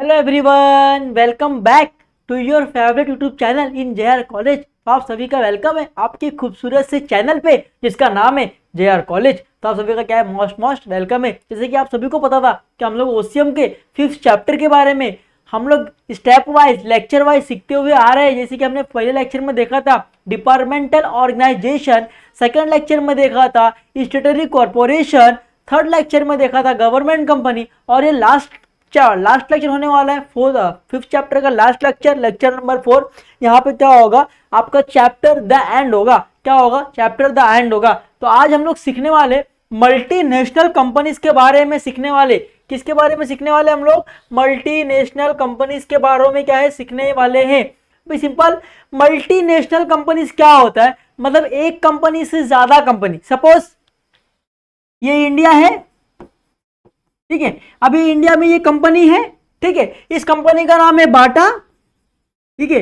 Hello everyone welcome back to your favourite YouTube channel in J college तो आप सभी का वेलकम है आपके खूबसूरत से चैनल पे जिसका नाम है जे कॉलेज तो आप सभी का क्या है मोस्ट मोस्ट वेलकम है जैसे कि आप सभी को पता था कि हम लोग ओ के फिफ्थ चैप्टर के बारे में हम लोग स्टेप वाइज लेक्चर वाइज सीखते हुए आ रहे हैं जैसे कि हमने पहले लेक्चर में देखा था डिपार्टमेंटल ऑर्गेनाइजेशन सेकेंड लेक्चर में देखा था स्टेटरी कॉरपोरेशन थर्ड लेक्चर में देखा था गवर्नमेंट कंपनी और ये लास्ट चार लास्ट लेक्चर होने वाला है फोर फिफ्थ चैप्टर का last lecture lecture number four यहाँ पे क्या होगा आपका चैप्टर द एंड होगा क्या होगा चैप्टर द एंड होगा तो आज हम लोग सीखने वाले मल्टीनेशनल कंपनीज के बारे में सीखने वाले किसके बारे में सीखने वाले हम लोग मल्टीनेशनल कंपनीज के बारे में क्या है सीखने वाले हैं भाई सिंपल मल्टीनेशनल कंपनीज क्या होता है मतलब एक कंपनी से ज्यादा कंपनी सपोज ये इंडिया है ठीक है अभी इंडिया में ये कंपनी है ठीक है इस कंपनी का नाम है बाटा ठीक है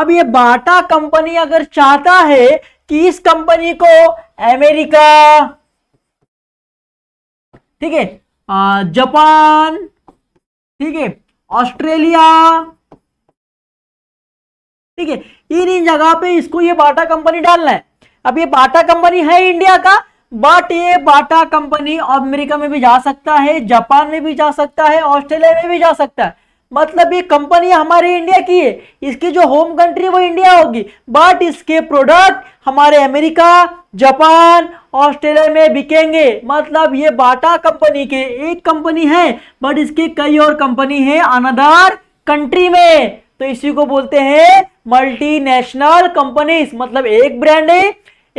अब ये बाटा कंपनी अगर चाहता है कि इस कंपनी को अमेरिका ठीक है जापान ठीक है ऑस्ट्रेलिया ठीक है इन इन जगह पे इसको ये बाटा कंपनी डालना है अब ये बाटा कंपनी है इंडिया का बट ये बाटा कंपनी अमेरिका में भी जा सकता है जापान में भी जा सकता है ऑस्ट्रेलिया में भी जा सकता है मतलब ये कंपनी हमारे इंडिया की है इसकी जो होम कंट्री वो इंडिया होगी बट इसके प्रोडक्ट हमारे अमेरिका जापान ऑस्ट्रेलिया में बिकेंगे मतलब ये बाटा कंपनी के एक कंपनी है बट इसकी कई और कंपनी है अनदर कंट्री में तो इसी को बोलते हैं मल्टीनेशनल कंपनीज मतलब एक ब्रांड है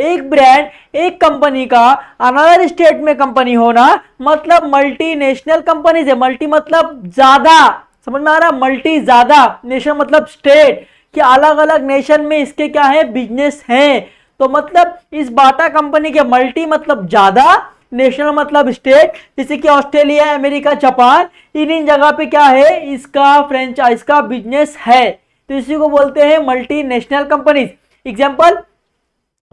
एक ब्रांड एक कंपनी का अनदर स्टेट में कंपनी होना मतलब मल्टीनेशनल कंपनी से मल्टी मतलब ज्यादा समझ में आ रहा मल्टी ज्यादा नेशन मतलब स्टेट कि अलग अलग नेशन में इसके क्या है बिजनेस हैं तो मतलब इस बाटा कंपनी के मल्टी मतलब ज्यादा नेशनल मतलब स्टेट जैसे कि ऑस्ट्रेलिया अमेरिका जापान इन इन जगह पे क्या है इसका फ्रेंचाइज का बिजनेस है तो इसी को बोलते हैं मल्टी नेशनल कंपनीज एग्जाम्पल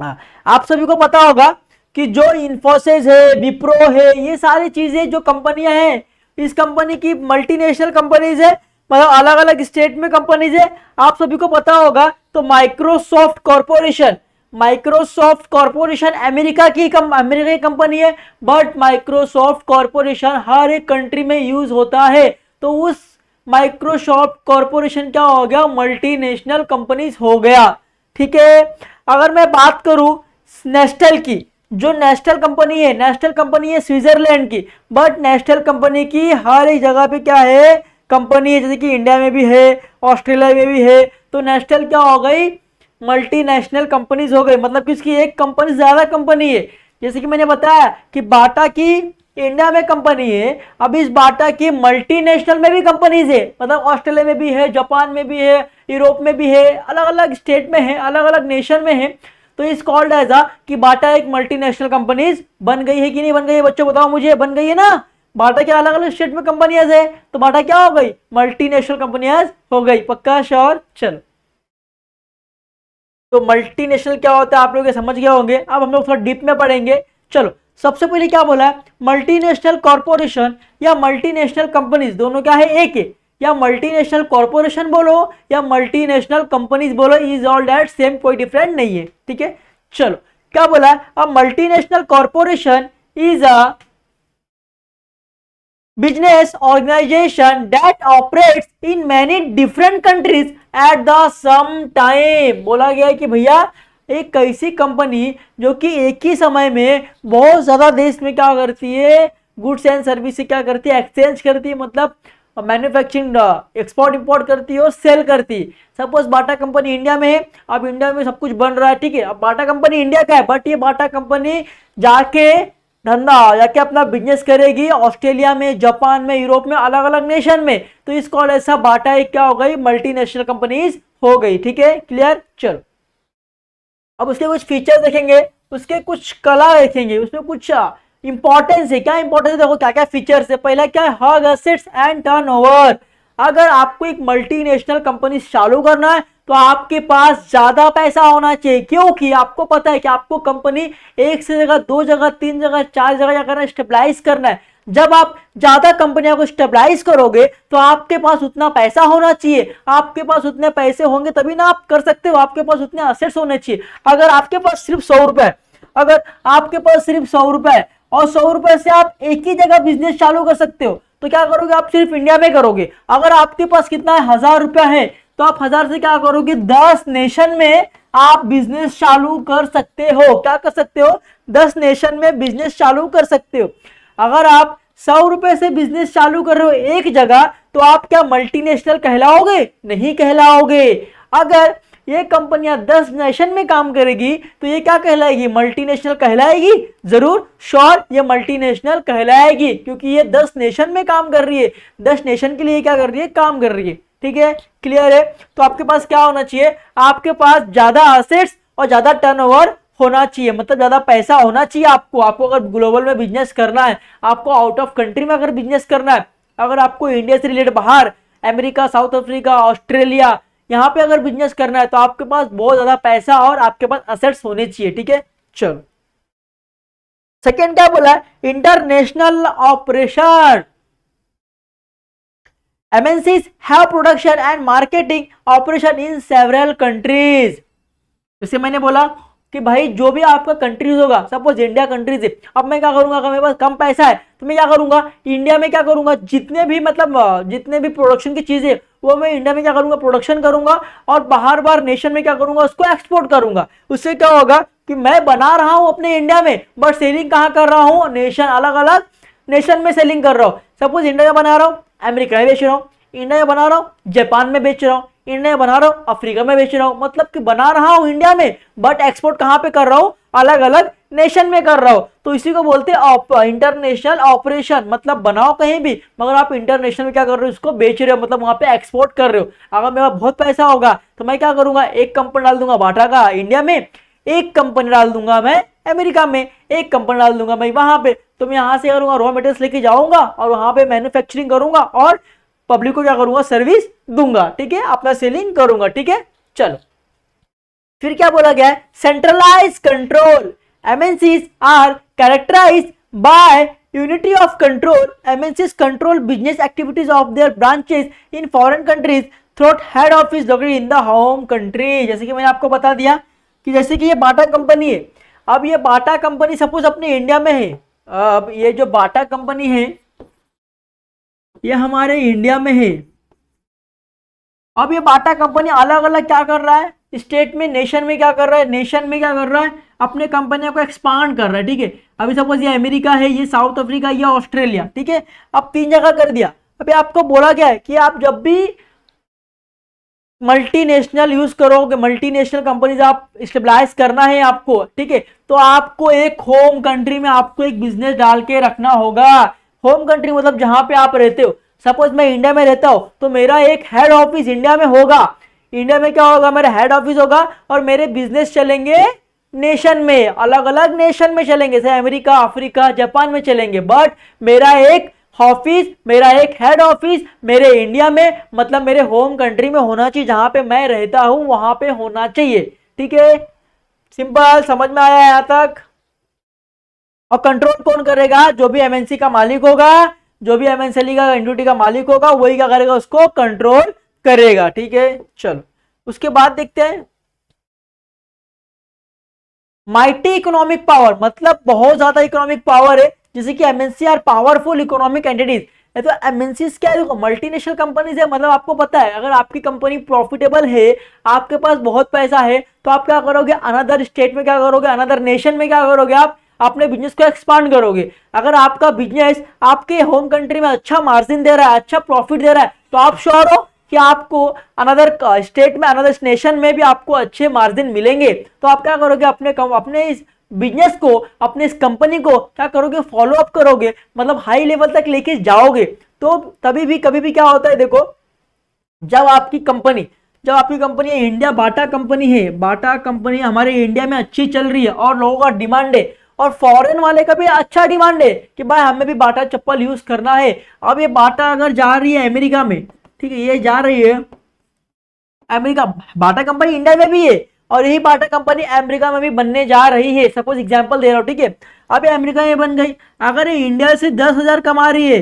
हाँ। आप सभी को पता होगा कि जो इन्फोसिस है विप्रो है ये सारी चीजें जो कंपनियां हैं इस कंपनी की मल्टीनेशनल कंपनीज है मतलब अलग अलग स्टेट में कंपनीज है आप सभी को पता होगा तो Microsoft corporation Microsoft corporation America की कम, अमेरिका की कंपनी है बट माइक्रोसॉफ्ट कॉरपोरेशन हर एक कंट्री में यूज होता है तो उस माइक्रोसॉफ्ट कॉरपोरेशन क्या हो गया मल्टीनेशनल कंपनीज हो गया ठीक है अगर मैं बात करूँ नेस्टल की जो नेस्टल कंपनी है नेस्टल कंपनी है स्विट्जरलैंड की बट नेस्टल कंपनी की हर एक जगह पे क्या है कंपनी है जैसे कि इंडिया में भी है ऑस्ट्रेलिया में भी है तो नेस्टल क्या हो गई मल्टीनेशनल कंपनीज हो गई मतलब कि उसकी एक कंपनी ज़्यादा कंपनी है जैसे कि मैंने बताया कि बाटा की इंडिया में कंपनी है अब इस बाटा की मल्टीनेशनल में भी कंपनीज है मतलब ऑस्ट्रेलिया में भी है जापान में भी है यूरोप में भी है अलग अलग स्टेट में है अलग अलग नेशन में है तो इस कॉल्ड एज आ कि बाटा एक मल्टीनेशनल कंपनीज बन गई है कि नहीं बन गई है बच्चों बताओ मुझे बन गई है ना बाटा के अलग अलग स्टेट में कंपनियाज है तो बाटा क्या हो गई मल्टीनेशनल कंपनियाज हो गई पक्का श्योर चल तो मल्टीनेशनल क्या होता है आप लोग समझ गए होंगे अब हम लोग थोड़ा डीप में पढ़ेंगे चलो सबसे पहले क्या बोला है मल्टीनेशनल कॉरपोरेशन या मल्टीनेशनल कंपनीज दोनों क्या है एक है या मल्टीनेशनल कॉरपोरेशन बोलो या मल्टीनेशनल कंपनीज बोलो इज ऑल डैट सेम कोई डिफरेंट नहीं है ठीक है चलो क्या बोला है अब multinational corporation is a business organisation that operates in many different countries at the same time बोला गया है कि भैया एक ऐसी कंपनी जो कि एक ही समय में बहुत ज़्यादा देश में क्या करती है गुड्स एंड सर्विस क्या करती है एक्सचेंज करती है मतलब मैन्युफैक्चरिंग एक्सपोर्ट इंपोर्ट करती है और सेल करती है सपोज बाटा कंपनी इंडिया में है अब इंडिया में सब कुछ बन रहा है ठीक है अब बाटा कंपनी इंडिया का है बट ये बाटा कंपनी जाके धंधा जाके अपना बिजनेस करेगी ऑस्ट्रेलिया में जापान में यूरोप में अलग अलग नेशन में तो इसको ऐसा बाटा एक क्या हो गई मल्टीनेशनल कंपनीज हो गई ठीक है क्लियर चलो अब उसके कुछ फीचर देखेंगे उसके कुछ कला देखेंगे उसमें कुछ इंपॉर्टेंस है क्या इंपॉर्टेंस है देखो क्या क्या फीचर्स है पहला क्या है हग असेट्स एंड टर्नओवर अगर आपको एक मल्टीनेशनल कंपनी चालू करना है तो आपके पास ज़्यादा पैसा होना चाहिए क्योंकि आपको पता है कि आपको कंपनी एक से जगह दो जगह तीन जगह चार जगह जाकर स्टेबलाइज करना है जब आप ज़्यादा कंपनियों को स्टेबलाइज करोगे तो आपके पास उतना पैसा होना चाहिए आपके पास उतने पैसे होंगे तभी ना आप कर सकते हो आपके पास उतने असेट्स होने चाहिए अगर आपके पास सिर्फ सौ रुपए अगर आपके पास सिर्फ सौ रुपए और सौ रुपए से आप एक ही जगह बिजनेस चालू कर सकते हो तो क्या करोगे आप सिर्फ इंडिया में करोगे अगर आपके पास कितना है हजार रुपया है तो आप हजार से क्या करोगे दस नेशन में आप बिजनेस चालू कर सकते हो क्या कर सकते हो दस नेशन में बिजनेस चालू कर सकते हो अगर आप सौ रुपए से बिजनेस चालू कर रहे हो एक जगह तो आप क्या मल्टीनेशनल कहलाओगे नहीं कहलाओगे अगर ये कंपनियां दस नेशन में काम करेगी तो ये क्या कहलाएगी मल्टीनेशनल कहलाएगी जरूर श्योर ये मल्टीनेशनल कहलाएगी क्योंकि ये दस नेशन में काम कर रही है दस नेशन के लिए क्या कर रही है काम कर रही है ठीक है क्लियर है तो आपके पास क्या होना चाहिए आपके पास ज्यादा असेट्स और ज्यादा टर्नओवर होना चाहिए मतलब ज़्यादा पैसा होना चाहिए आपको आपको अगर ग्लोबल में बिजनेस करना है आपको आउट ऑफ कंट्री में अगर बिजनेस करना है अगर आपको इंडिया से रिलेटेड बाहर अमेरिका साउथ अफ्रीका ऑस्ट्रेलिया यहाँ पे अगर बिजनेस करना है तो आपके पास बहुत ज़्यादा पैसा और आपके पास असेट्स होने चाहिए ठीक है चलो सेकेंड क्या बोला है international operation MNCs have production and marketing operation in several countries जैसे मैंने बोला कि भाई जो भी आपका कंट्रीज होगा सपोज इंडिया कंट्रीज है अब मैं क्या करूंगा अगर मेरे पास कम पैसा है तो मैं क्या करूंगा इंडिया में क्या करूंगा जितने भी मतलब जितने भी प्रोडक्शन की चीजें वो मैं इंडिया में क्या करूंगा प्रोडक्शन करूंगा और बाहर बार नेशन में क्या करूंगा उसको एक्सपोर्ट करूंगा उससे क्या होगा कि मैं बना रहा हूँ अपने इंडिया में बट सेलिंग कहाँ कर रहा हूँ नेशन अलग अलग नेशन में सेलिंग कर रहा हूँ सपोज इंडिया में बना रहा हूँ अमेरिका में बेच रहा हूँ इंडिया में बना रहा हूँ जापान में बेच रहा हूँ इंडिया बना रहा हूँ अफ्रीका में बेच रहा हूँ मतलब कि बना रहा हूँ इंडिया में बट एक्सपोर्ट कहाँ पे कर रहा हूँ अलग अलग नेशन में कर रहा हो तो इसी को बोलते हैं इंटरनेशनल ऑपरेशन मतलब बनाओ कहीं भी मगर आप इंटरनेशनल में क्या कर रहे हो इसको बेच रहे हो मतलब वहां पे एक्सपोर्ट कर रहे हो अगर मेरा बहुत पैसा होगा तो मैं क्या करूंगा एक कंपनी डाल दूंगा बाटा का इंडिया में एक कंपनी डाल दूंगा मैं अमेरिका में एक कंपनी डाल दूंगा मैं वहां पे तो मैं यहाँ से करूँगा रॉ मेटेरियल लेके जाऊंगा और वहाँ पे मैन्युफैक्चरिंग करूंगा और पब्लिक को क्या करूंगा सर्विस दूंगा ठीक है अपना सेलिंग करूंगा ठीक है चलो फिर क्या बोला गया है centralise control MNCs are characterise by of control control mncs control business activities of their branches in foreign countries throughout head office located in the home जैसे कि मैंने आपको बता दिया कि जैसे कि ये बाटा कंपनी है अब ये बाटा कंपनी सपोज अपने इंडिया में है अब ये जो बाटा कंपनी है ये हमारे इंडिया में है अब ये बाटा कंपनी अलग अलग क्या कर रहा है स्टेट में नेशन में क्या कर रहा है नेशन में क्या कर रहा है अपने कंपनियों को एक्सपांड कर रहा है ठीक है अभी सपोज ये अमेरिका है ये साउथ अफ्रीका ये ऑस्ट्रेलिया ठीक है अब तीन जगह कर दिया अभी आपको बोला गया है कि आप जब भी मल्टीनेशनल यूज करोगे मल्टीनेशनल कंपनीज आप स्टेबलाइज करना है आपको ठीक है तो आपको एक होम कंट्री में आपको एक बिजनेस डाल के रखना होगा होम कंट्री मतलब जहां पे आप रहते हो सपोज मैं इंडिया में रहता हूँ तो मेरा एक हेड ऑफिस इंडिया में होगा इंडिया में क्या होगा मेरा हेड ऑफिस होगा और मेरे बिजनेस चलेंगे नेशन में अलग अलग नेशन में चलेंगे जैसे अमेरिका अफ्रीका जापान में चलेंगे बट मेरा एक ऑफिस मेरा एक हेड ऑफिस मेरे इंडिया में मतलब मेरे होम कंट्री में होना चाहिए जहां पे मैं रहता हूं वहां पे होना चाहिए ठीक है सिंपल समझ में आया यहां तक और कंट्रोल कौन करेगा जो भी एमएनसी का मालिक होगा जो भी एमएनसी e का एंटिटी का मालिक होगा वही क्या करेगा उसको कंट्रोल करेगा ठीक है चलो उसके बाद देखते हैं माइटी इकोनॉमिक पावर मतलब बहुत ज्यादा इकोनॉमिक पावर है जैसे कि MNC are powerful economic entities तो एमएनसी क्या है देखो मल्टीनेशनल कंपनीज है मतलब आपको पता है अगर आपकी कंपनी प्रॉफिटेबल है आपके पास बहुत पैसा है तो आप क्या करोगे अनदर स्टेट में क्या करोगे अनदर नेशन में क्या करोगे आप अपने बिजनेस को एक्सपांड करोगे अगर आपका बिजनेस आपके होम कंट्री में अच्छा मार्जिन दे रहा है अच्छा प्रॉफिट दे रहा है तो आप श्योर हो कि आपको अनदर स्टेट uh, में अनदर नेशन में भी आपको अच्छे मार्जिन मिलेंगे तो आप क्या करोगे अपने कम, अपने इस बिजनेस को अपने इस कंपनी को क्या करोगे फॉलो अप करोगे मतलब हाई लेवल तक लेके जाओगे तो तभी भी कभी भी क्या होता है देखो जब आपकी कंपनी जब आपकी कंपनी इंडिया बाटा कंपनी है बाटा कंपनी हमारे इंडिया में अच्छी चल रही है और लोगों का डिमांड है और फॉरेन वाले का भी अच्छा डिमांड है कि भाई हमें भी बाटा चप्पल यूज करना है अब ये बाटा अगर जा रही है अमेरिका में ठीक है ये जा रही है अमेरिका बाटा कंपनी इंडिया में भी है और यही बाटा कंपनी अमेरिका में भी बनने जा रही है सपोज एग्जाम्पल दे रहा हूँ ठीक है अब ये अमेरिका में बन गई अगर ये इंडिया से दस हजार कमा रही है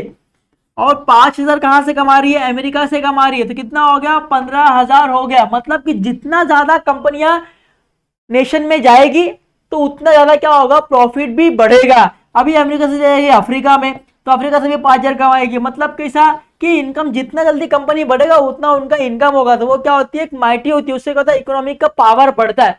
और पांच हजार कहाँ से कमा रही है अमेरिका से कमा रही है तो कितना हो गया पंद्रह हजार हो गया मतलब कि जितना ज्यादा कंपनियां नेशन में जाएगी तो उतना ज़्यादा क्या होगा प्रॉफिट भी बढ़ेगा अभी अमेरिका से जाएगी अफ्रीका में तो अफ्रीका से भी पांच हज़ार कमाएगी मतलब कैसा कि इनकम जितना जल्दी कंपनी बढ़ेगा उतना उनका इनकम होगा तो वो क्या होती है एक माइटी होती है उससे क्या होता है इकोनॉमिक का पावर बढ़ता है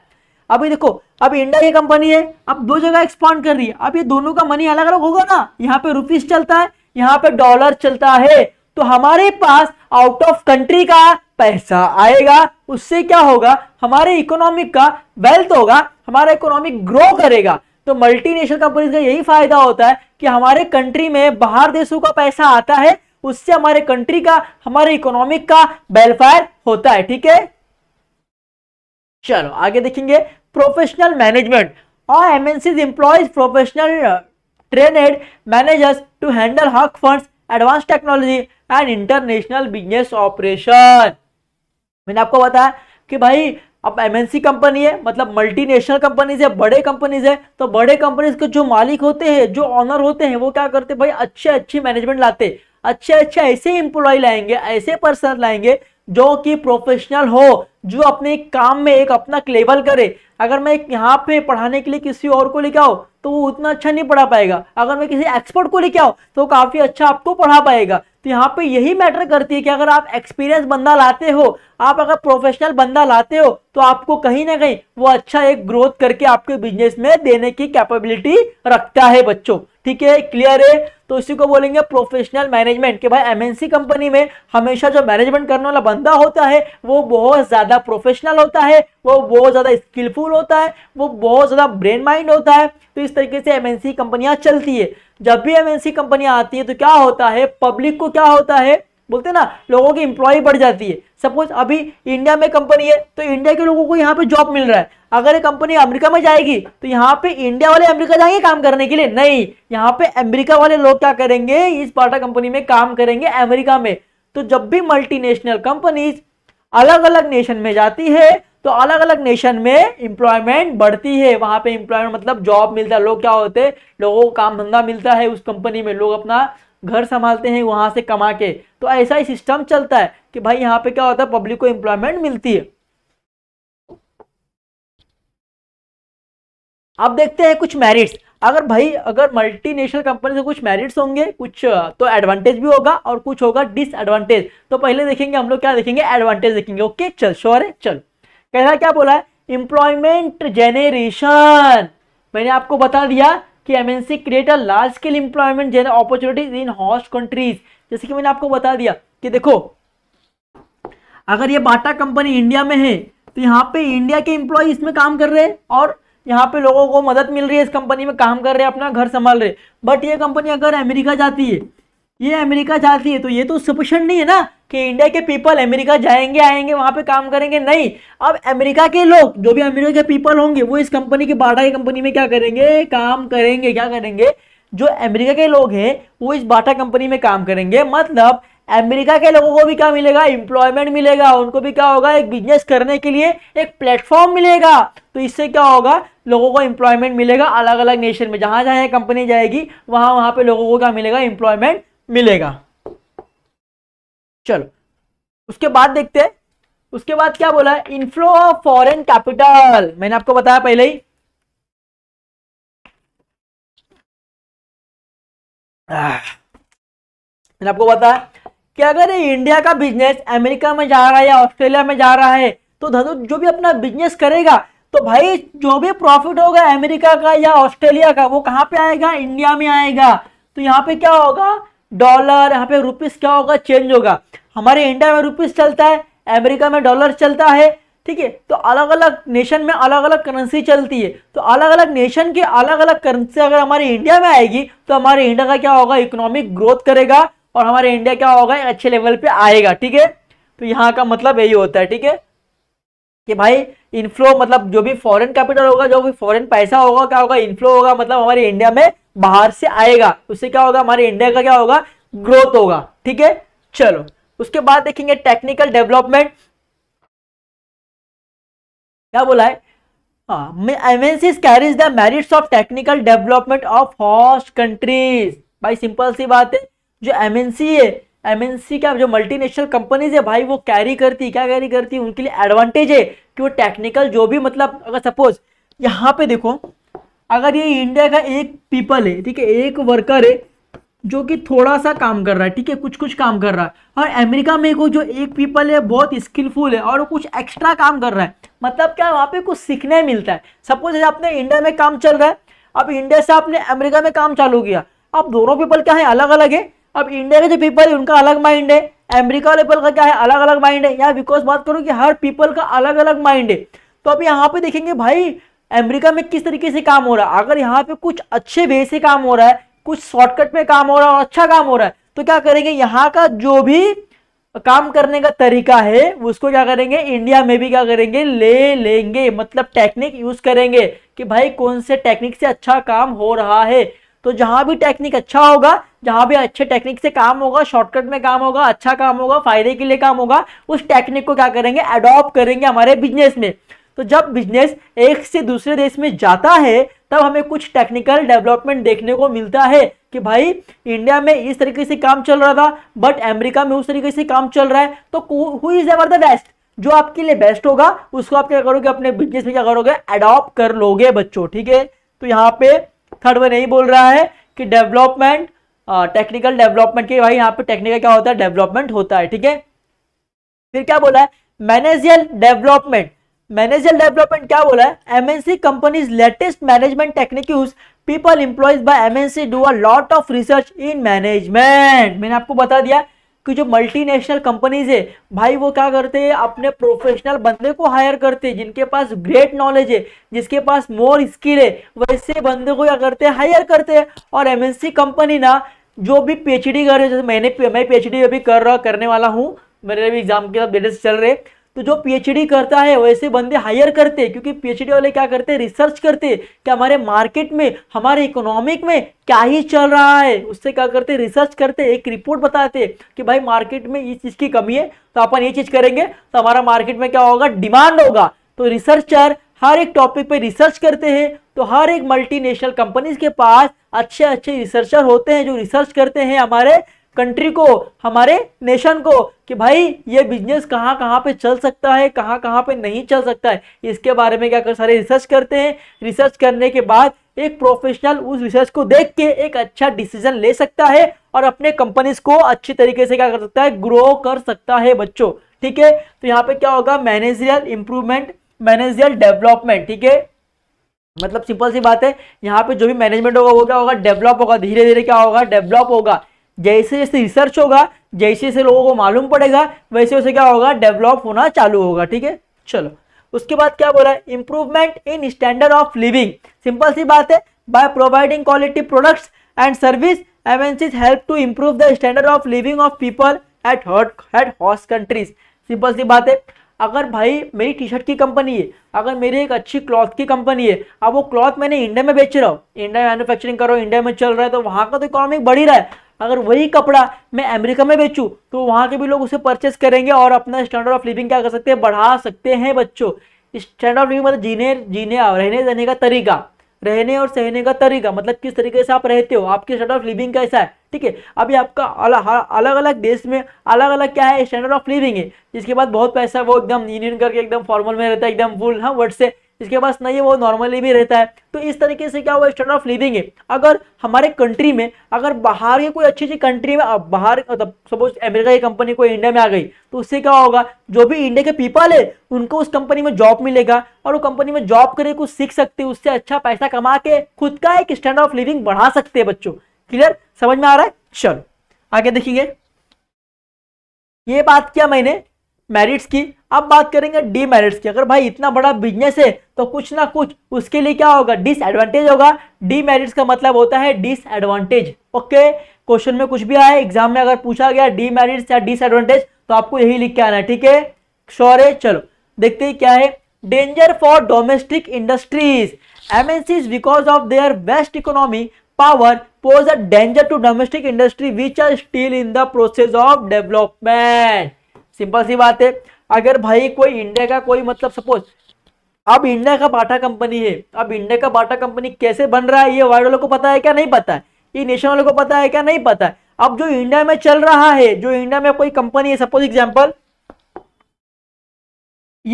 अभी देखो अब इंडिया की कंपनी है अब दो जगह एक्सपांड कर रही है अब ये दोनों का मनी अलग अलग होगा ना यहाँ पे रुपीज चलता है यहाँ पे डॉलर चलता है तो हमारे पास आउट ऑफ कंट्री का पैसा आएगा उससे क्या होगा हमारे इकोनॉमिक का वेल्थ होगा हमारा इकोनॉमिक ग्रो करेगा तो मल्टीनेशनल कंपनीज का यही फायदा होता है कि हमारे कंट्री में बाहर देशों का पैसा आता है उससे हमारे कंट्री का हमारे इकोनॉमिक का वेलफेयर होता है ठीक है चलो आगे देखेंगे प्रोफेशनल मैनेजमेंट और MNCs employs professional trained managers to handle huge funds advance technology and international business operation मैंने आपको बताया कि भाई अब एमएनसी कंपनी है मतलब मल्टीनेशनल कंपनीज है बड़े कंपनीज है तो बड़े कंपनीज के जो मालिक होते हैं जो ऑनर होते हैं वो क्या करते हैं भाई अच्छे अच्छे मैनेजमेंट लाते अच्छे अच्छे ऐसे इंप्लॉय लाएंगे ऐसे पर्सन लाएंगे जो कि प्रोफेशनल हो जो अपने काम में एक अपना लेवल करे अगर मैं यहाँ पे पढ़ाने के लिए किसी और को लेके आऊँ तो वो उतना अच्छा नहीं पढ़ा पाएगा अगर मैं किसी एक्सपर्ट को लेके आओ तो काफ़ी अच्छा आपको पढ़ा पाएगा तो यहाँ पे यही मैटर करती है कि अगर आप एक्सपीरियंस बंदा लाते हो आप अगर प्रोफेशनल बंदा लाते हो तो आपको कहीं ना कहीं वो अच्छा एक ग्रोथ करके आपके बिजनेस में देने की कैपेबिलिटी रखता है बच्चों ठीक है क्लियर है तो इसी को बोलेंगे प्रोफेशनल मैनेजमेंट कि भाई एमएनसी कंपनी में हमेशा जो मैनेजमेंट करने वाला बंदा होता है वो बहुत ज़्यादा प्रोफेशनल होता है वो बहुत ज़्यादा स्किलफुल होता है वो बहुत ज़्यादा ब्रेन माइंड होता है तो इस तरीके से एमएनसी कंपनियां हाँ चलती है जब भी एमएनसी कंपनियां आती है तो क्या होता है पब्लिक को क्या होता है बोलते ना लोगों की इंप्लॉय बढ़ जाती है सपोज अभी इंडिया में कंपनी है तो इंडिया के लोगों को यहाँ पे जॉब मिल रहा है अगर ये कंपनी अमेरिका में जाएगी तो यहाँ पे इंडिया वाले अमेरिका जाएंगे काम करने के लिए नहीं यहाँ पे अमेरिका वाले लोग क्या करेंगे इस पाटा कंपनी में काम करेंगे अमेरिका में तो जब भी मल्टीनेशनल कंपनीज अलग अलग नेशन में जाती है तो अलग अलग नेशन में इंप्लॉयमेंट बढ़ती है वहां पे इंप्लॉयमेंट मतलब जॉब मिलता है लोग क्या होते हैं लोगों को काम धंधा मिलता है उस कंपनी में लोग अपना घर संभालते हैं वहाँ से कमा के तो ऐसा ही सिस्टम चलता है कि भाई यहाँ पे क्या होता है पब्लिक को एम्प्लॉयमेंट मिलती है अब देखते हैं कुछ मेरिट्स अगर भाई अगर मल्टीनेशनल कंपनी से कुछ मेरिट्स होंगे कुछ तो एडवांटेज भी होगा और कुछ होगा डिसएडवांटेज तो पहले देखेंगे हम लोग क्या देखेंगे एडवांटेज देखेंगे ओके चल श्योर है चल कह रहा क्या बोला है एम्प्लॉयमेंट जेनरेशन मैंने आपको बता दिया कि MNC create a large scale employment जेनर अपॉर्चुनिटीज इन हॉस्ट कंट्रीज जैसे कि मैंने आपको बता दिया कि देखो अगर ये बाटा कंपनी इंडिया में है तो यहाँ पे इंडिया के इंप्लॉय इसमें काम कर रहे हैं और यहाँ पे लोगों को मदद मिल रही है इस कंपनी में काम कर रहे हैं अपना घर संभाल रहे बट ये कंपनी अगर अमेरिका जाती है ये अमेरिका जाती है तो ये तो सफिशेंट नहीं है ना कि इंडिया के पीपल अमेरिका जाएंगे आएंगे वहां पे काम करेंगे नहीं अब अमेरिका के लोग जो भी अमेरिका के पीपल होंगे वो इस कंपनी की बाटा की कंपनी में क्या करेंगे काम करेंगे क्या करेंगे जो अमेरिका के लोग हैं वो इस बाटा कंपनी में काम करेंगे मतलब अमेरिका के लोगों को भी क्या मिलेगा एम्प्लॉयमेंट मिलेगा उनको भी क्या होगा एक बिजनेस करने के लिए एक प्लेटफॉर्म मिलेगा तो इससे क्या होगा लोगों को एम्प्लॉयमेंट मिलेगा अलग अलग नेशन में जहाँ जहाँ कंपनी जाएगी वहाँ वहाँ पे लोगों को क्या मिलेगा एम्प्लॉयमेंट मिलेगा चलो उसके बाद देखते हैं उसके बाद क्या बोला है इनफ्लो ऑफ फॉरेन कैपिटल मैंने आपको बताया पहले ही मैंने आपको बताया कि अगर इंडिया का बिजनेस अमेरिका में जा रहा है या ऑस्ट्रेलिया में जा रहा है तो धनु जो भी अपना बिजनेस करेगा तो भाई जो भी प्रॉफिट होगा अमेरिका का या ऑस्ट्रेलिया का वो कहां पे आएगा इंडिया में आएगा तो यहां पे क्या होगा डॉलर यहाँ पे रुपीस क्या होगा चेंज होगा हमारे इंडिया में रुपीस चलता है अमेरिका में डॉलर चलता है ठीक है तो अलग अलग नेशन में अलग अलग करेंसी चलती है तो अलग अलग नेशन की अलग अलग करेंसी अगर हमारे इंडिया में आएगी तो हमारे इंडिया का क्या होगा इकोनॉमिक ग्रोथ करेगा और हमारे इंडिया क्या होगा अच्छे लेवल पे आएगा ठीक है तो यहाँ का मतलब यही होता है ठीक है कि भाई इनफ्लो मतलब जो भी फॉरेन कैपिटल होगा जो भी फॉरेन पैसा होगा क्या होगा इनफ्लो होगा मतलब हमारे इंडिया में बाहर से आएगा उससे क्या होगा हमारे इंडिया का क्या होगा ग्रोथ होगा ठीक है चलो उसके बाद देखेंगे टेक्निकल डेवलपमेंट क्या बोला है MNCs carries the merits of technical development of host countries भाई सिंपल सी बात है जो एमएनसी है एमएनसी का जो मल्टीनेशनल कंपनीज है भाई वो कैरी करती है क्या कैरी करती है उनके लिए एडवांटेज है कि वो टेक्निकल जो भी मतलब अगर सपोज यहाँ पे देखो अगर ये इंडिया का एक पीपल है ठीक है एक वर्कर है जो कि थोड़ा सा काम कर रहा है ठीक है कुछ कुछ काम कर रहा है और अमेरिका में को जो एक पीपल है बहुत स्किलफुल है और वो कुछ एक्स्ट्रा काम कर रहा है मतलब क्या वहाँ पे कुछ सीखने मिलता है सपोज आपने इंडिया में काम चल रहा है अब इंडिया से आपने अमेरिका में काम चालू किया अब दोनों पीपल क्या है अलग अलग है अब इंडिया के जो पीपल है उनका अलग माइंड है अमेरिका वाले पीपल का क्या है अलग अलग माइंड है यहाँ बिकॉज बात करूँ कि हर पीपल का अलग अलग माइंड है तो अब यहाँ पे देखेंगे भाई अमेरिका में किस तरीके से काम हो रहा है अगर यहाँ पे कुछ अच्छे वे से काम हो रहा है कुछ शॉर्टकट में काम हो रहा है और अच्छा काम हो रहा है तो क्या करेंगे यहाँ का जो भी काम करने का तरीका है उसको क्या करेंगे इंडिया में भी क्या करेंगे ले लेंगे मतलब टेक्निक यूज करेंगे कि भाई कौन से टेक्निक से अच्छा काम हो रहा है तो जहां भी टेक्निक अच्छा होगा जहां भी अच्छे टेक्निक से काम होगा शॉर्टकट में काम होगा अच्छा काम होगा फायदे के लिए काम होगा उस टेक्निक को क्या करेंगे अडॉप्ट करेंगे हमारे बिजनेस में तो जब बिजनेस एक से दूसरे देश में जाता है तब हमें कुछ टेक्निकल डेवलपमेंट देखने को मिलता है कि भाई इंडिया में इस तरीके से काम चल रहा था बट अमेरिका में उस तरीके से काम चल रहा है तो who is ever the best जो आपके लिए बेस्ट होगा उसको आप क्या करोगे अपने बिजनेस में क्या करोगे अडॉप्ट कर लोगे बच्चों ठीक है तो यहाँ पे थर्ड वे नहीं बोल रहा है कि डेवलपमेंट टेक्निकल डेवलपमेंट के भाई यहाँ पे टेक्निकल क्या होता है डेवलपमेंट होता है ठीक है फिर क्या बोला है मैनेजियल डेवलपमेंट मैनेजर डेवलपमेंट क्या बोला है MNC companies latest management technique use people employees by MNC do a lot of research in management मैंने आपको बता दिया कि जो मल्टीनेशनल कंपनीज है भाई वो क्या करते हैं अपने प्रोफेशनल बंदे को हायर करते हैं जिनके पास ग्रेट नॉलेज है जिसके पास मोर स्किल है वैसे बंदे को क्या करते हैं हायर करते हैं और एमएनसी कंपनी ना जो भी पीएचडी कर रहे हैं जैसे मैंने मैं पीएचडी अभी कर रहा करने वाला हूँ मेरे अभी एग्जाम के बाद लेटेस्ट चल रहे तो जो पीएचडी करता है वैसे बंदे हायर करते हैं क्योंकि पीएचडी वाले क्या करते हैं रिसर्च करते हैं कि हमारे मार्केट में हमारे इकोनॉमिक में क्या ही चल रहा है उससे क्या करते हैं रिसर्च करते हैं एक रिपोर्ट बताते हैं कि भाई मार्केट में इस चीज़ की कमी है तो अपन ये चीज़ करेंगे तो हमारा मार्केट में क्या होगा डिमांड होगा तो रिसर्चर हर एक टॉपिक पर रिसर्च करते हैं तो हर एक मल्टीनेशनल कंपनीज के पास अच्छे अच्छे रिसर्चर होते हैं जो रिसर्च करते हैं हमारे कंट्री को हमारे नेशन को कि भाई ये बिजनेस कहाँ कहाँ पे चल सकता है कहाँ कहाँ पे नहीं चल सकता है इसके बारे में क्या कर सारे रिसर्च करते हैं रिसर्च करने के बाद एक प्रोफेशनल उस रिसर्च को देख के एक अच्छा डिसीजन ले सकता है और अपने कंपनीज को अच्छी तरीके से क्या कर सकता है ग्रो कर सकता है बच्चों ठीक है तो यहाँ पे क्या होगा मैनेजरियल इंप्रूवमेंट मैनेजरियल डेवलपमेंट ठीक है मतलब सिंपल सी बात है यहाँ पे जो भी मैनेजमेंट होगा वो क्या होगा डेवलप होगा धीरे धीरे क्या होगा डेवलप होगा जैसे जैसे रिसर्च होगा जैसे जैसे लोगों को मालूम पड़ेगा वैसे वैसे क्या होगा डेवलप होना चालू होगा ठीक है चलो उसके बाद क्या बोला है improvement in standard of living simple सी बात है by providing quality products and service amenities help to improve the standard of living of people at hot hate हॉर्स कंट्रीज सिंपल सी बात है अगर भाई मेरी टी शर्ट की कंपनी है अगर मेरी एक अच्छी क्लॉथ की कंपनी है अब वो क्लॉथ मैंने इंडिया में बेच रहा हूँ इंडिया मैन्युफैक्चरिंग करो इंडिया में चल रहा है तो वहाँ का तो इकोनॉमिक बढ़ ही रहा है अगर वही कपड़ा मैं अमेरिका में बेचूँ तो वहाँ के भी लोग उसे परचेस करेंगे और अपना स्टैंडर्ड ऑफ लिविंग क्या कर सकते हैं बढ़ा सकते हैं बच्चों स्टैंडर्ड ऑफ लिविंग मतलब जीने जीने रहने रहने का तरीका रहने और सहने का तरीका मतलब किस तरीके से आप रहते हो आपके स्टैंडर्ड ऑफ लिविंग कैसा है ठीक है अभी आपका अलग अलग देश में अलग अलग क्या है स्टैंडर्ड ऑफ लिविंग है जिसके बाद बहुत पैसा वो एकदम यूनियन करके एकदम फॉर्मल में रहता है एकदम फुल हाँ वर्ड से इसके पास नहीं है वो नॉर्मली भी रहता है तो इस तरीके से क्या हुआ स्टैंडर्ड ऑफ लिविंग है अगर हमारे कंट्री में अगर बाहर की कोई अच्छी अच्छी कंट्री में बाहर मतलब सपोज अमेरिका की कंपनी कोई इंडिया में आ गई तो उससे क्या होगा जो भी इंडिया के पीपल है उनको उस कंपनी में जॉब मिलेगा और वो कंपनी में जॉब करके कुछ सीख सकते हैं उससे अच्छा पैसा कमा के खुद का एक स्टैंडर्ड ऑफ लिविंग बढ़ा सकते हैं बच्चों क्लियर समझ में आ रहा है चलो आगे देखिए ये बात किया मैंने मेरिट्स की अब बात करेंगे डीमेरिट्स की अगर भाई इतना बड़ा बिजनेस है तो कुछ ना कुछ उसके लिए क्या होगा डिसएडवांटेज होगा डीमेरिट्स का मतलब होता है डिसएडवांटेज ओके क्वेश्चन में कुछ भी आया एग्जाम में अगर पूछा गया डीमेरिट्स या डिसएडवांटेज तो आपको यही लिख के आना है ठीक है श्योर है चलो देखते हैं क्या है danger for domestic industries MNCs because of their best economy power pose a danger to domestic industry which are still in the process of development simple सी बात है अगर भाई कोई इंडिया का कोई मतलब सपोज अब इंडिया का बाटा कंपनी है अब इंडिया का बाटा कंपनी कैसे बन रहा है ये वर्ल्ड वालों को पता है क्या नहीं पता है ये नेशन वालों को पता है क्या नहीं पता है अब जो इंडिया में चल रहा है जो इंडिया में कोई कंपनी है सपोज एग्जाम्पल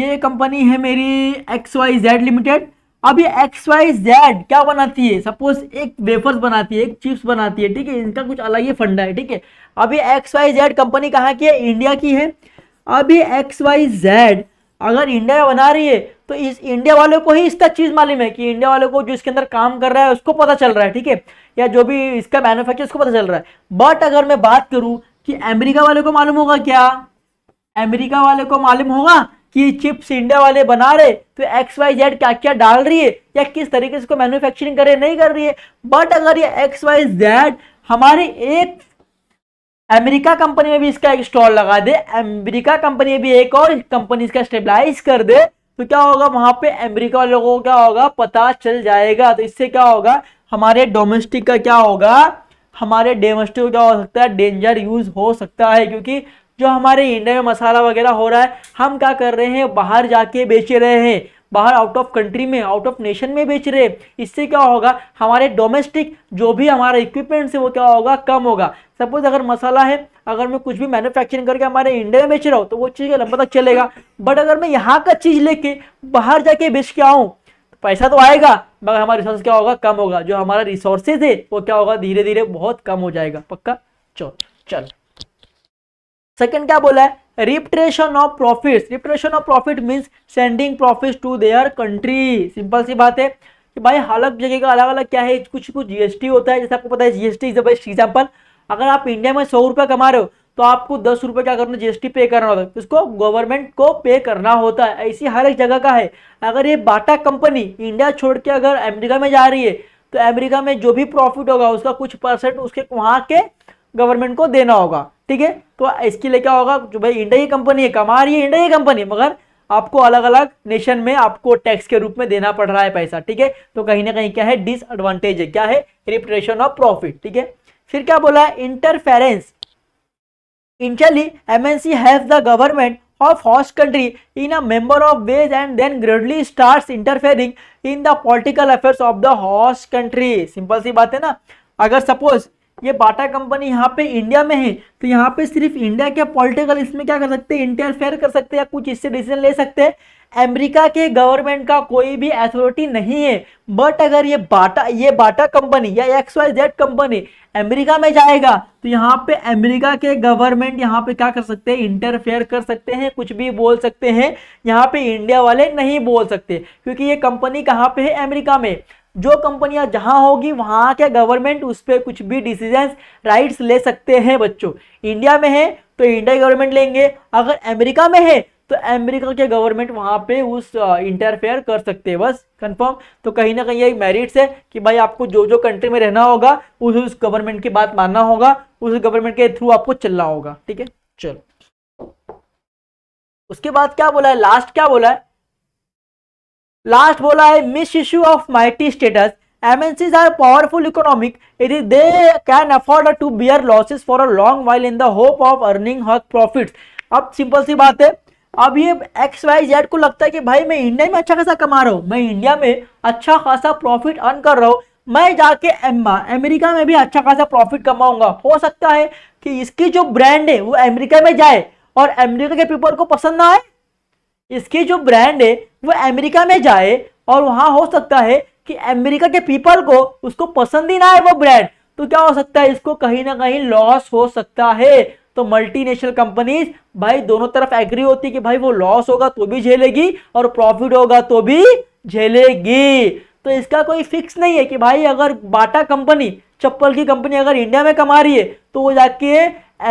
ये कंपनी है मेरी एक्स वाई जेड लिमिटेड अब ये एक्स वाई जेड क्या बनाती है सपोज एक वेफर्स बनाती है एक चिप्स बनाती है ठीक है इनका कुछ अलग ही फंडा है ठीक है अब ये एक्स वाई जेड कंपनी कहाँ की है इंडिया की है अब ये एक्स वाई जेड अगर इंडिया बना रही है तो इस इंडिया वाले को ही इसका चीज़ मालूम है कि इंडिया वाले को जो इसके अंदर काम कर रहा है उसको पता चल रहा है ठीक है या जो भी इसका मैन्युफैक्चर उसको पता चल रहा है बट अगर मैं बात करूँ कि अमेरिका वाले को मालूम होगा क्या अमेरिका वाले को मालूम होगा कि चिप्स इंडिया वाले बना रहे तो एक्स वाई जेड क्या क्या डाल रही है या किस तरीके से इसको मैन्युफैक्चरिंग कर रही है नहीं कर रही है बट अगर ये एक्स वाई जेड हमारे एक अमेरिका कंपनी में भी इसका एक स्टॉल लगा दे अमेरिका कंपनी भी एक और कंपनी इसका स्टेबलाइज कर दे तो क्या होगा वहां पे अमेरिका वालों को क्या होगा पता चल जाएगा तो इससे क्या होगा हमारे डोमेस्टिक का क्या होगा हमारे डोमेस्टिक क्या हो सकता है डेंजर यूज हो सकता है क्योंकि जो हमारे इंडिया में मसाला वगैरह हो रहा है हम क्या कर रहे हैं बाहर जाके बेच रहे हैं बाहर आउट ऑफ कंट्री में आउट ऑफ नेशन में बेच रहे हैं इससे क्या होगा हमारे डोमेस्टिक जो भी हमारा इक्विपमेंट्स है वो क्या होगा कम होगा सपोज अगर मसाला है अगर मैं कुछ भी मैन्युफैक्चरिंग करके हमारे इंडिया में बेच रहा हूँ तो वो चीज़ लंबा तक चलेगा बट अगर मैं यहाँ का चीज़ लेके बाहर जाके बेच के आऊँ तो पैसा तो आएगा मगर हमारा रिसोर्स क्या होगा कम होगा जो हमारा रिसोर्सेज है वो क्या होगा धीरे धीरे बहुत कम हो जाएगा पक्का चलो चल सेकेंड क्या बोला है repatriation of profit repatriation of profit means sending profit to their country simple सी बात है कि भाई अलग जगह का अलग अलग क्या है कुछ कुछ जीएसटी होता है जैसे आपको पता है GST is the best example अगर आप इंडिया में सौ रुपये कमा रहे हो तो आपको दस रुपये क्या करना जीएसटी पे करना होता है उसको तो गवर्नमेंट को पे करना होता है ऐसी हर एक जगह का है अगर ये बाटा कंपनी इंडिया छोड़ के अगर अमेरिका में जा रही है तो अमेरिका में जो भी प्रॉफिट होगा उसका कुछ परसेंट उसके वहाँ के गवर्नमेंट को देना होगा ठीक है तो इसके लिए क्या होगा जो भाई इंडिया की कंपनी है कमा रही है इंडिया की कंपनी मगर आपको अलग अलग नेशन में आपको टैक्स के रूप में देना पड़ रहा है पैसा ठीक है तो कहीं ना कहीं क्या है डिसएडवांटेज है क्या है रिप्रेशन ऑफ प्रॉफिट ठीक है फिर क्या बोला interference internally MNC have the government of host country in a member of ways and then gradually start interfering in the political affairs of the host country simple सी बात है ना अगर सपोज ये बाटा कंपनी यहाँ पे India में है तो यहाँ पे सिर्फ इंडिया के पॉलिटिकल इसमें क्या कर सकते हैं इंटरफेयर कर सकते हैं या कुछ इससे डिसीजन ले सकते हैं अमेरिका के गवर्नमेंट का कोई भी अथॉरिटी नहीं है बट अगर ये बाटा ये बाटा कंपनी या X Y Z company America में जाएगा तो यहाँ पे अमेरिका के गवर्नमेंट यहाँ पे क्या कर सकते हैं इंटरफेयर कर सकते हैं कुछ भी बोल सकते हैं यहाँ पे इंडिया वाले नहीं बोल सकते क्योंकि ये कंपनी कहाँ पे है अमेरिका में जो कंपनियां जहां होगी वहां के गवर्नमेंट उस पर कुछ भी डिसीजन राइट्स ले सकते हैं बच्चों इंडिया में है तो इंडिया गवर्नमेंट लेंगे अगर अमेरिका में है तो अमेरिका के गवर्नमेंट वहां पे उस इंटरफेयर कर सकते हैं बस कंफर्म तो कहीं ना कहीं ये मेरिट्स है कि भाई आपको जो जो कंट्री में रहना होगा उस उस गवर्नमेंट की बात मानना होगा उस गवर्नमेंट के थ्रू आपको चलना होगा ठीक है चलो उसके बाद क्या बोला है लास्ट क्या बोला है लास्ट बोला है misuse of mighty status MNCs are powerful economic it is they can afford to bear losses for a long while in the hope of earning her profits. अब सिंपल सी बात है अब ये एक्स वाई जेड को लगता है कि भाई मैं इंडिया में अच्छा खासा कमा रहा हूँ मैं इंडिया में अच्छा खासा प्रॉफिट अर्न कर रहा हूँ मैं जाके एम्मा अमेरिका में भी अच्छा खासा प्रॉफिट कमाऊंगा हो सकता है कि इसकी जो ब्रांड है वो अमेरिका में जाए और अमेरिका के पीपल को पसंद ना आए इसकी जो ब्रांड है वो अमेरिका में जाए और वहाँ हो सकता है कि अमेरिका के पीपल को उसको पसंद ही ना आए वो ब्रांड तो क्या हो सकता है इसको कहीं ना कहीं लॉस हो सकता है तो मल्टीनेशनल कंपनीज भाई दोनों तरफ एग्री होती है कि भाई वो लॉस होगा तो भी झेलेगी और प्रॉफिट होगा तो भी झेलेगी तो इसका कोई फिक्स नहीं है कि भाई अगर बाटा कंपनी चप्पल की कंपनी अगर इंडिया में कमा रही है तो वो जाके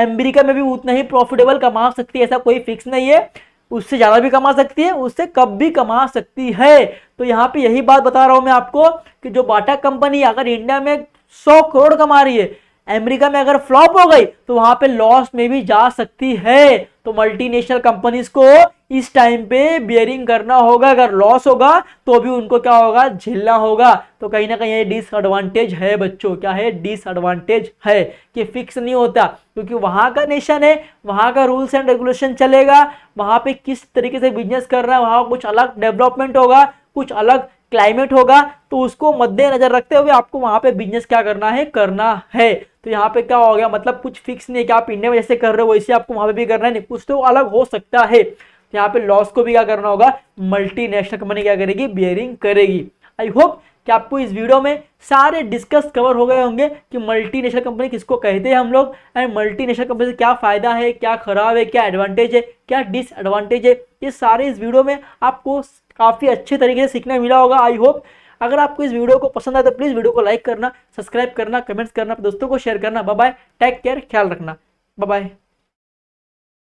अमेरिका में भी उतना ही प्रॉफिटेबल कमा सकती है ऐसा कोई फिक्स नहीं है उससे ज़्यादा भी कमा सकती है उससे कब भी कमा सकती है तो यहाँ पे यही बात बता रहा हूँ मैं आपको कि जो बाटा कंपनी अगर इंडिया में सौ करोड़ कमा रही है अमेरिका में अगर फ्लॉप हो गई तो वहां पे लॉस में भी जा सकती है तो मल्टीनेशनल कंपनीज को इस टाइम पे बियरिंग करना होगा अगर लॉस होगा तो भी उनको क्या होगा झेलना होगा तो कहीं ना कहीं ये डिसएडवांटेज है बच्चों क्या है डिसएडवांटेज है कि फिक्स नहीं होता क्योंकि वहाँ का नेशन है वहाँ का रूल्स एंड रेगुलेशन चलेगा वहाँ पे किस तरीके से बिजनेस करना है वहाँ कुछ अलग डेवलपमेंट होगा कुछ अलग क्लाइमेट होगा तो उसको मद्देनजर रखते हुए आपको वहाँ पे बिजनेस क्या करना है करना है तो यहाँ पे क्या हो गया मतलब कुछ फिक्स नहीं है कि आप इंडिया में जैसे कर रहे हो वैसे आपको वहाँ पे भी करना है नहीं कुछ तो अलग हो सकता है यहाँ पे लॉस को भी क्या करना होगा मल्टीनेशनल कंपनी क्या करेगी बियरिंग करेगी आई होप कि आपको इस वीडियो में सारे डिस्कस कवर हो गए होंगे कि मल्टीनेशनल कंपनी किसको कहते हैं हम लोग एंड मल्टीनेशनल कंपनी से क्या फ़ायदा है क्या खराब है क्या एडवांटेज है क्या डिसएडवांटेज है ये सारे इस वीडियो में आपको काफ़ी अच्छे तरीके से सीखने मिला होगा आई होप अगर आपको इस वीडियो को पसंद आए तो प्लीज़ वीडियो को लाइक करना सब्सक्राइब करना कमेंट्स करना दोस्तों को शेयर करना बाय टेक केयर ख्याल रखना बाय